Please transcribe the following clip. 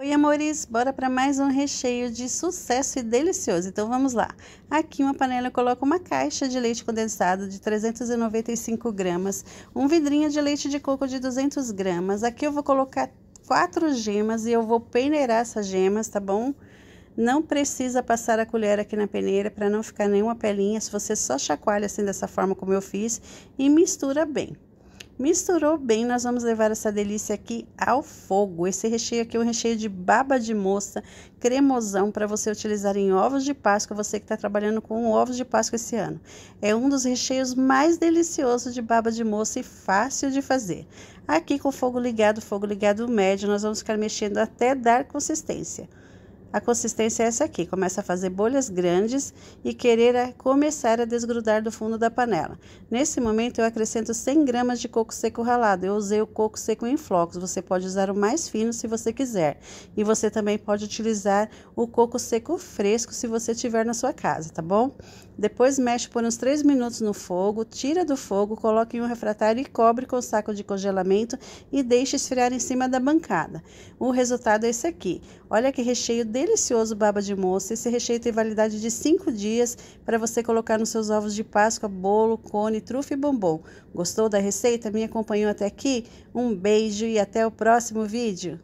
Oi, amores! Bora para mais um recheio de sucesso e delicioso. Então, vamos lá. Aqui, uma panela, eu coloco uma caixa de leite condensado de 395 gramas, um vidrinho de leite de coco de 200 gramas. Aqui, eu vou colocar quatro gemas e eu vou peneirar essas gemas, tá bom? Não precisa passar a colher aqui na peneira para não ficar nenhuma pelinha. Se você só chacoalha assim dessa forma como eu fiz e mistura bem. Misturou bem, nós vamos levar essa delícia aqui ao fogo. Esse recheio aqui é um recheio de baba de moça, cremosão, para você utilizar em ovos de Páscoa, você que está trabalhando com ovos de Páscoa esse ano. É um dos recheios mais deliciosos de baba de moça e fácil de fazer. Aqui com o fogo ligado, fogo ligado médio, nós vamos ficar mexendo até dar consistência. A consistência é essa aqui: começa a fazer bolhas grandes e querer a é começar a desgrudar do fundo da panela. Nesse momento, eu acrescento 100 gramas de coco seco ralado. Eu usei o coco seco em flocos, você pode usar o mais fino se você quiser. E você também pode utilizar o coco seco fresco se você tiver na sua casa, tá bom? Depois mexe por uns 3 minutos no fogo, tira do fogo, coloque em um refratário e cobre com saco de congelamento e deixe esfriar em cima da bancada. O resultado é esse aqui. Olha que recheio de delicioso baba de moça. Esse recheio tem validade de 5 dias para você colocar nos seus ovos de Páscoa, bolo, cone, trufa e bombom. Gostou da receita? Me acompanhou até aqui? Um beijo e até o próximo vídeo!